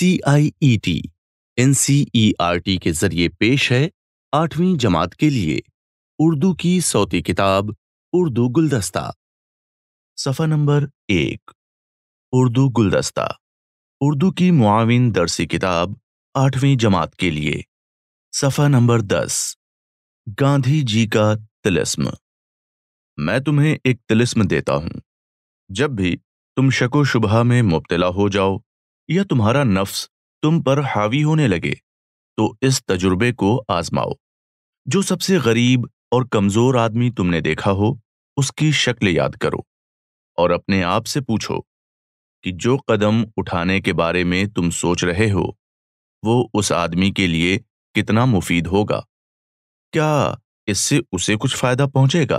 C I E T N C E R T के जरिए पेश है आठवीं जमात के लिए उर्दू की सौती किताब उर्दू गुलदस्ता सफ़ा नंबर एक उर्दू गुलदस्ता उर्दू की मुआविन दरसी किताब आठवीं जमात के लिए सफ़ा नंबर दस गांधी जी का तिलस्म मैं तुम्हें एक तिलस्म देता हूं जब भी तुम शको शुभा में मुबतला हो जाओ या तुम्हारा नफ्स तुम पर हावी होने लगे तो इस तजुर्बे को आजमाओ जो सबसे गरीब और कमजोर आदमी तुमने देखा हो उसकी शक्ल याद करो और अपने आप से पूछो कि जो कदम उठाने के बारे में तुम सोच रहे हो वो उस आदमी के लिए कितना मुफीद होगा क्या इससे उसे कुछ फायदा पहुंचेगा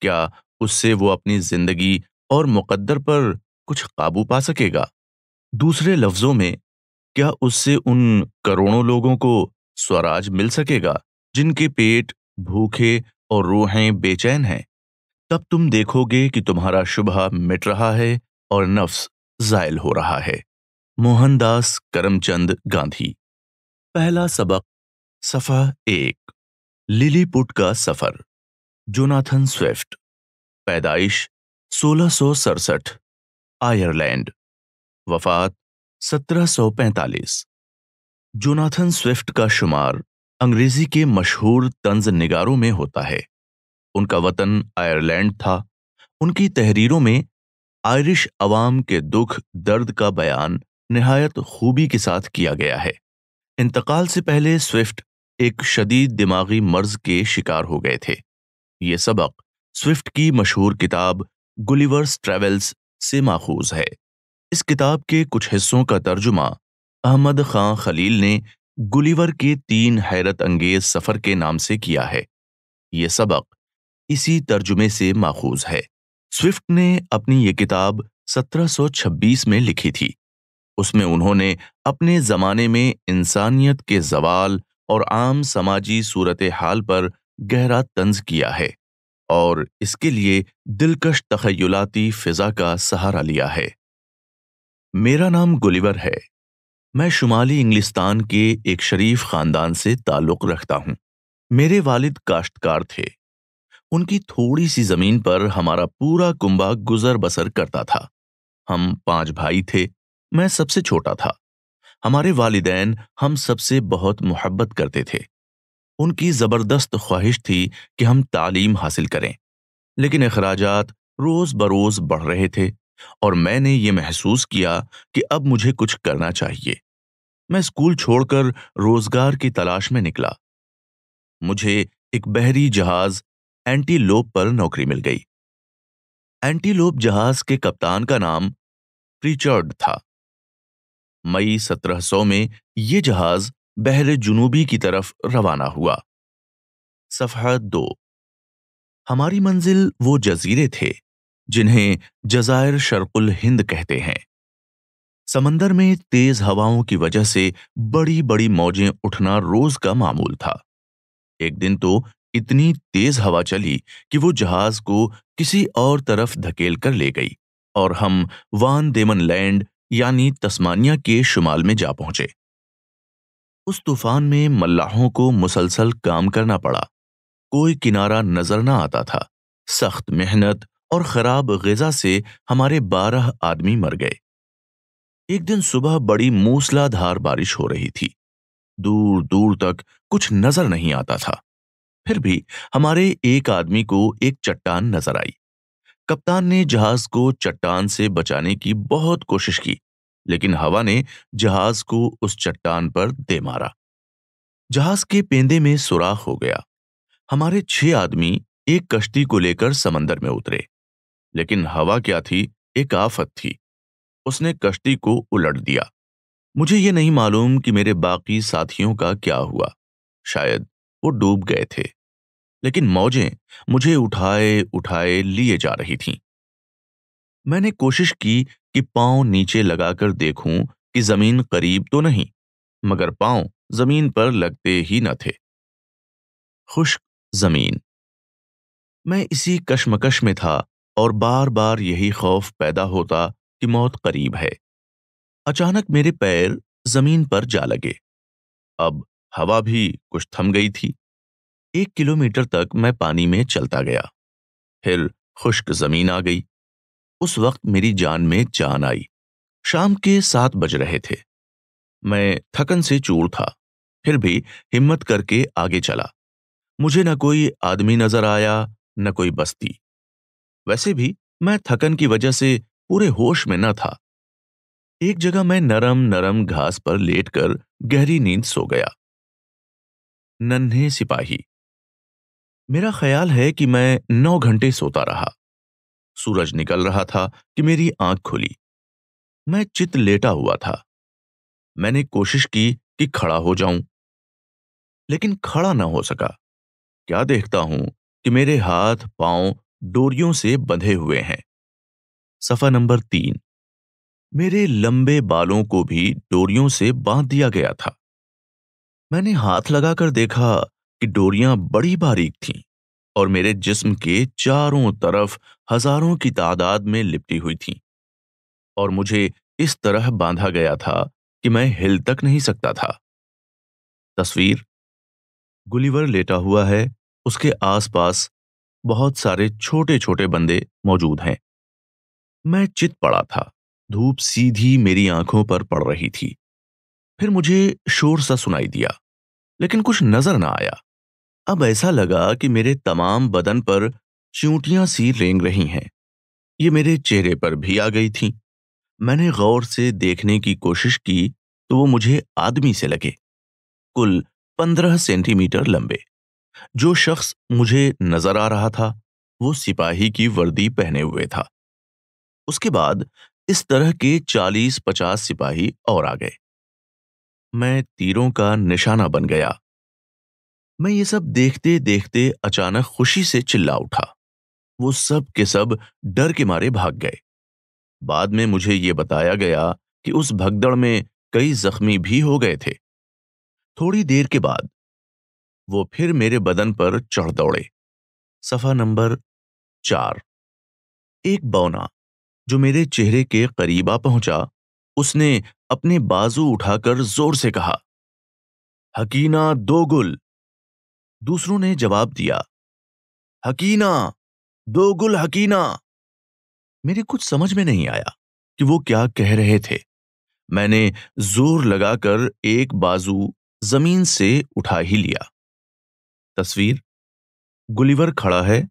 क्या उससे वो अपनी जिंदगी और मुकद्दर पर कुछ काबू पा सकेगा दूसरे लफ्जों में क्या उससे उन करोड़ों लोगों को स्वराज मिल सकेगा जिनके पेट भूखे और रूहें बेचैन हैं तब तुम देखोगे कि तुम्हारा शुभ मिट रहा है और नफ्स जायल हो रहा है मोहनदास करमचंद गांधी पहला सबक सफा एक लिलीपुट का सफर जोनाथन स्विफ्ट पैदाइश सोलह सौ आयरलैंड वफात 1745 जोनाथन स्विफ्ट का शुमार अंग्रेजी के मशहूर तंज निगारों में होता है उनका वतन आयरलैंड था उनकी तहरीरों में आयरिश अवाम के दुख दर्द का बयान नहायत खूबी के साथ किया गया है इंतकाल से पहले स्विफ्ट एक शदीद दिमागी मर्ज के शिकार हो गए थे ये सबक स्विफ्ट की मशहूर किताब गुलिवर्स ट्रेवल्स से माखूज है इस किताब के कुछ हिस्सों का तर्जुमा अहमद खां खलील ने गुलीवर के तीन हैरत अंगेज सफ़र के नाम से किया है ये सबक इसी तर्जुमे से माखूज है स्विफ्ट ने अपनी ये किताब 1726 में लिखी थी उसमें उन्होंने अपने ज़माने में इंसानियत के जवाल और आम समाजी सूरत हाल पर गहरा तंज किया है और इसके लिए दिलकश तखयलाती फ़िज़ा का सहारा लिया है मेरा नाम गुलिवर है मैं शुमाली इंग्लिस्तान के एक शरीफ खानदान से ताल्लुक़ रखता हूँ मेरे वालिद काश्तकार थे उनकी थोड़ी सी ज़मीन पर हमारा पूरा कुंबा गुजर बसर करता था हम पांच भाई थे मैं सबसे छोटा था हमारे वालिदैन हम सबसे बहुत मोहब्बत करते थे उनकी ज़बरदस्त ख्वाहिश थी कि हम तालीम हासिल करें लेकिन अखराजात रोज़ बरोज़ बढ़ रहे थे और मैंने ये महसूस किया कि अब मुझे कुछ करना चाहिए मैं स्कूल छोड़कर रोजगार की तलाश में निकला मुझे एक बहरी जहाज एंटीलोप पर नौकरी मिल गई एंटीलोप जहाज के कप्तान का नाम प्रिचर्ड था मई 1700 में यह जहाज बहरे जुनूबी की तरफ रवाना हुआ सफहद दो हमारी मंजिल वो जजीरे थे जिन्हें जजायर शर्कुल हिंद कहते हैं समंदर में तेज हवाओं की वजह से बड़ी बड़ी मौजें उठना रोज का मामूल था एक दिन तो इतनी तेज हवा चली कि वो जहाज को किसी और तरफ धकेल कर ले गई और हम वान देमन लैंड यानी तस्मानिया के शुमाल में जा पहुंचे उस तूफान में मल्लाहों को मुसलसल काम करना पड़ा कोई किनारा नजर ना आता था सख्त मेहनत और खराब गजा से हमारे बारह आदमी मर गए एक दिन सुबह बड़ी मूसलाधार बारिश हो रही थी दूर दूर तक कुछ नजर नहीं आता था फिर भी हमारे एक आदमी को एक चट्टान नजर आई कप्तान ने जहाज को चट्टान से बचाने की बहुत कोशिश की लेकिन हवा ने जहाज को उस चट्टान पर दे मारा जहाज के पेंदे में सुराख हो गया हमारे छह आदमी एक कश्ती को लेकर समंदर में उतरे लेकिन हवा क्या थी एक आफत थी उसने कश्ती को उलट दिया मुझे ये नहीं मालूम कि मेरे बाकी साथियों का क्या हुआ शायद वो डूब गए थे लेकिन मौजें मुझे उठाए उठाए लिए जा रही थीं। मैंने कोशिश की कि पांव नीचे लगाकर देखूं कि जमीन करीब तो नहीं मगर पांव जमीन पर लगते ही न थे खुश्क जमीन मैं इसी कश्मकश में था और बार बार यही खौफ पैदा होता कि मौत करीब है अचानक मेरे पैर जमीन पर जा लगे अब हवा भी कुछ थम गई थी एक किलोमीटर तक मैं पानी में चलता गया फिर खुश्क जमीन आ गई उस वक्त मेरी जान में जान आई शाम के सात बज रहे थे मैं थकन से चूर था फिर भी हिम्मत करके आगे चला मुझे न कोई आदमी नजर आया न कोई बस्ती वैसे भी मैं थकन की वजह से पूरे होश में न था एक जगह मैं नरम नरम घास पर लेटकर गहरी नींद सो गया नन्हे सिपाही मेरा ख्याल है कि मैं नौ घंटे सोता रहा सूरज निकल रहा था कि मेरी आंख खुली मैं चित लेटा हुआ था मैंने कोशिश की कि खड़ा हो जाऊं लेकिन खड़ा ना हो सका क्या देखता हूं कि मेरे हाथ पांव डोरियों से बंधे हुए हैं सफा नंबर तीन मेरे लंबे बालों को भी डोरियों से बांध दिया गया था मैंने हाथ लगाकर देखा कि डोरियां बड़ी बारीक थीं और मेरे जिस्म के चारों तरफ हजारों की तादाद में लिपटी हुई थीं और मुझे इस तरह बांधा गया था कि मैं हिल तक नहीं सकता था तस्वीर गुलीवर लेटा हुआ है उसके आसपास बहुत सारे छोटे छोटे बंदे मौजूद हैं मैं चित पड़ा था धूप सीधी मेरी आंखों पर पड़ रही थी फिर मुझे शोर सा सुनाई दिया लेकिन कुछ नजर ना आया अब ऐसा लगा कि मेरे तमाम बदन पर चूंटियां सी रेंग रही हैं ये मेरे चेहरे पर भी आ गई थीं मैंने गौर से देखने की कोशिश की तो वो मुझे आदमी से लगे कुल पंद्रह सेंटीमीटर लंबे जो शख्स मुझे नजर आ रहा था वो सिपाही की वर्दी पहने हुए था उसके बाद इस तरह के चालीस पचास सिपाही और आ गए मैं तीरों का निशाना बन गया मैं ये सब देखते देखते अचानक खुशी से चिल्ला उठा वो सब के सब डर के मारे भाग गए बाद में मुझे ये बताया गया कि उस भगदड़ में कई जख्मी भी हो गए थे थोड़ी देर के बाद वो फिर मेरे बदन पर चढ़ दौड़े सफा नंबर चार एक बौना जो मेरे चेहरे के करीबा पहुंचा उसने अपने बाजू उठाकर जोर से कहा हकीना दो गुल दूसरों ने जवाब दिया हकीना दो गुल हकीना मेरे कुछ समझ में नहीं आया कि वो क्या कह रहे थे मैंने जोर लगाकर एक बाजू जमीन से उठा ही लिया तस्वीर गुलिवर खड़ा है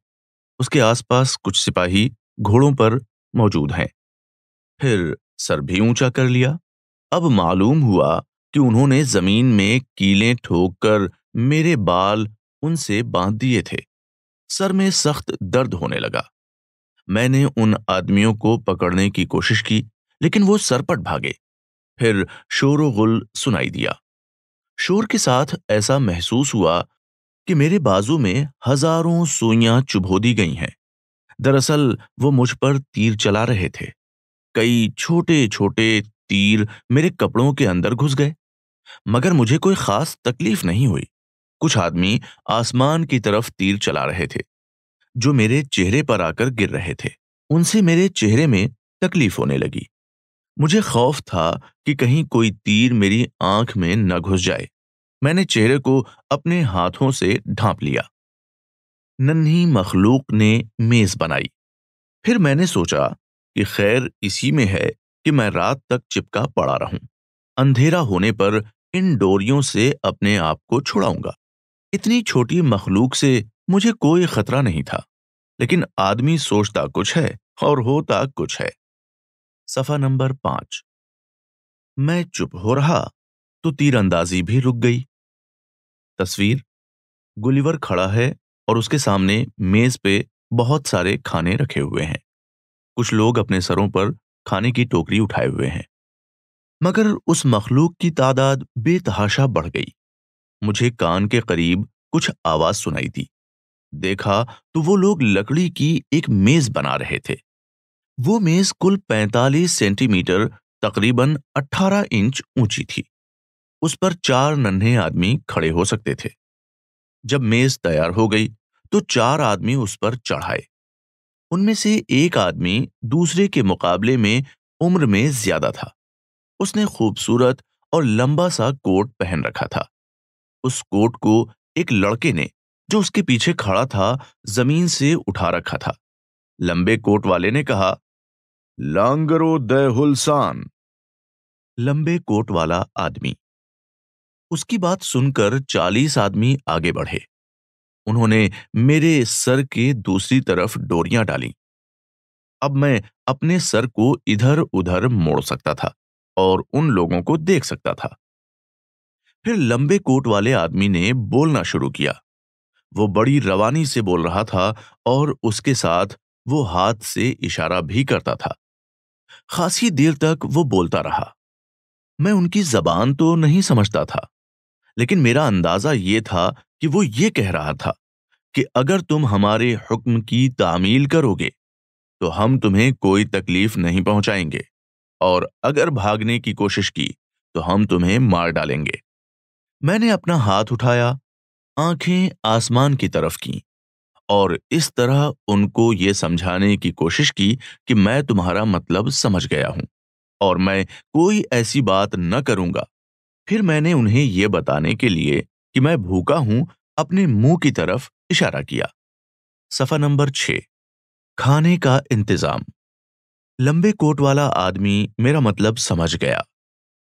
उसके आसपास कुछ सिपाही घोड़ों पर मौजूद हैं फिर सर भी ऊंचा कर लिया अब मालूम हुआ कि उन्होंने जमीन में कीलें ठोक कर मेरे बाल उनसे बांध दिए थे सर में सख्त दर्द होने लगा मैंने उन आदमियों को पकड़ने की कोशिश की लेकिन वो सरपट भागे फिर शोरगुल सुनाई दिया शोर के साथ ऐसा महसूस हुआ कि मेरे बाजू में हजारों सुइयां चुभो दी गई हैं दरअसल वो मुझ पर तीर चला रहे थे कई छोटे छोटे तीर मेरे कपड़ों के अंदर घुस गए मगर मुझे कोई खास तकलीफ नहीं हुई कुछ आदमी आसमान की तरफ तीर चला रहे थे जो मेरे चेहरे पर आकर गिर रहे थे उनसे मेरे चेहरे में तकलीफ होने लगी मुझे खौफ था कि कहीं कोई तीर मेरी आंख में न घुस जाए मैंने चेहरे को अपने हाथों से ढांप लिया नन्ही मखलूक ने मेज बनाई फिर मैंने सोचा कि खैर इसी में है कि मैं रात तक चिपका पड़ा रहूं अंधेरा होने पर इन डोरियों से अपने आप को छुड़ाऊंगा इतनी छोटी मखलूक से मुझे कोई खतरा नहीं था लेकिन आदमी सोचता कुछ है और होता कुछ है सफा नंबर पांच मैं चुप हो रहा तो तीरंदाजी भी रुक गई तस्वीर गुलिवर खड़ा है और उसके सामने मेज पे बहुत सारे खाने रखे हुए हैं कुछ लोग अपने सरों पर खाने की टोकरी उठाए हुए हैं मगर उस मखलूक की तादाद बेतहाशा बढ़ गई मुझे कान के करीब कुछ आवाज सुनाई दी देखा तो वो लोग लकड़ी की एक मेज बना रहे थे वो मेज कुल 45 सेंटीमीटर तकरीबन 18 इंच ऊंची थी उस पर चार नन्हे आदमी खड़े हो सकते थे जब मेज तैयार हो गई तो चार आदमी उस पर चढ़ाए उनमें से एक आदमी दूसरे के मुकाबले में उम्र में ज्यादा था उसने खूबसूरत और लंबा सा कोट पहन रखा था उस कोट को एक लड़के ने जो उसके पीछे खड़ा था जमीन से उठा रखा था लंबे कोट वाले ने कहा लांगरो दुलसान लंबे कोट वाला आदमी उसकी बात सुनकर चालीस आदमी आगे बढ़े उन्होंने मेरे सर के दूसरी तरफ डोरियां डाली अब मैं अपने सर को इधर उधर मोड़ सकता था और उन लोगों को देख सकता था फिर लंबे कोट वाले आदमी ने बोलना शुरू किया वो बड़ी रवानी से बोल रहा था और उसके साथ वो हाथ से इशारा भी करता था खासी देर तक वो बोलता रहा मैं उनकी जबान तो नहीं समझता था लेकिन मेरा अंदाज़ा ये था कि वो ये कह रहा था कि अगर तुम हमारे हुक्म की तामील करोगे तो हम तुम्हें कोई तकलीफ नहीं पहुंचाएंगे और अगर भागने की कोशिश की तो हम तुम्हें मार डालेंगे मैंने अपना हाथ उठाया आंखें आसमान की तरफ की और इस तरह उनको ये समझाने की कोशिश की कि मैं तुम्हारा मतलब समझ गया हूं और मैं कोई ऐसी बात न करूंगा फिर मैंने उन्हें यह बताने के लिए कि मैं भूखा हूं अपने मुंह की तरफ इशारा किया सफा नंबर छ खाने का इंतजाम लंबे कोट वाला आदमी मेरा मतलब समझ गया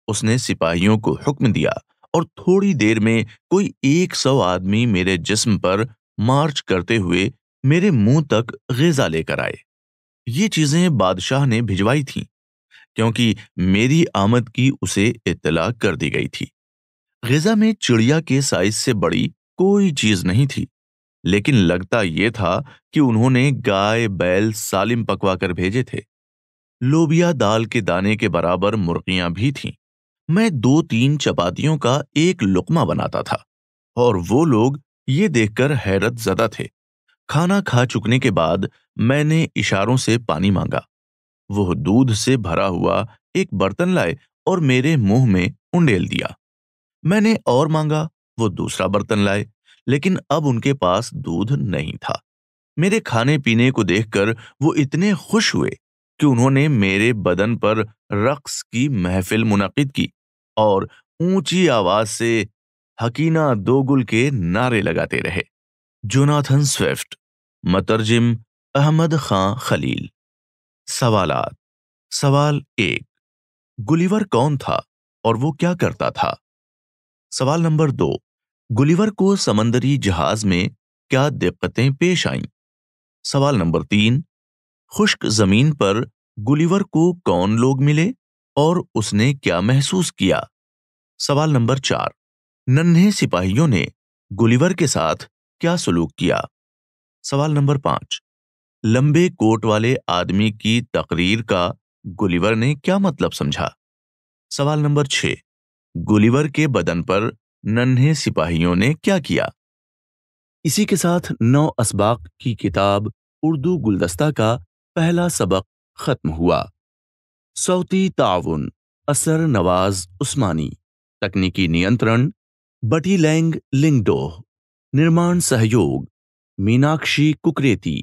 उसने सिपाहियों को हुक्म दिया और थोड़ी देर में कोई एक सौ आदमी मेरे जिस्म पर मार्च करते हुए मेरे मुंह तक गजा लेकर आए ये चीजें बादशाह ने भिजवाई थीं क्योंकि मेरी आमद की उसे इतला कर दी गई थी गजा में चिड़िया के साइज से बड़ी कोई चीज नहीं थी लेकिन लगता यह था कि उन्होंने गाय बैल सालिम पकवाकर भेजे थे लोबिया दाल के दाने के बराबर मुर्गियां भी थीं मैं दो तीन चपातियों का एक लुकमा बनाता था और वो लोग ये देखकर हैरत जदा थे खाना खा चुकने के बाद मैंने इशारों से पानी मांगा वह दूध से भरा हुआ एक बर्तन लाए और मेरे मुंह में उंडेल दिया मैंने और मांगा वो दूसरा बर्तन लाए लेकिन अब उनके पास दूध नहीं था मेरे खाने पीने को देखकर वो इतने खुश हुए कि उन्होंने मेरे बदन पर रक्स की महफिल मुनद की और ऊंची आवाज से हकीना दोगुल के नारे लगाते रहे जोनाथन स्विफ्ट मतरजिम अहमद खां खलील सवालात सवाल एक गुलिवर कौन था और वो क्या करता था सवाल नंबर दो गुलिवर को समंदरी जहाज में क्या दिक्कतें पेश आईं सवाल नंबर तीन खुश्क जमीन पर गुलिवर को कौन लोग मिले और उसने क्या महसूस किया सवाल नंबर चार नन्हे सिपाहियों ने गुलिवर के साथ क्या सलूक किया सवाल नंबर पांच लंबे कोट वाले आदमी की तकरीर का गुलिवर ने क्या मतलब समझा सवाल नंबर छह गुलिवर के बदन पर नन्हे सिपाहियों ने क्या किया इसी के साथ नौ असबाक की किताब उर्दू गुलदस्ता का पहला सबक खत्म हुआ सऊती ताउन असर नवाज उस्मानी तकनीकी नियंत्रण बटी लैंग लिंगडोह निर्माण सहयोग मीनाक्षी कुकरेती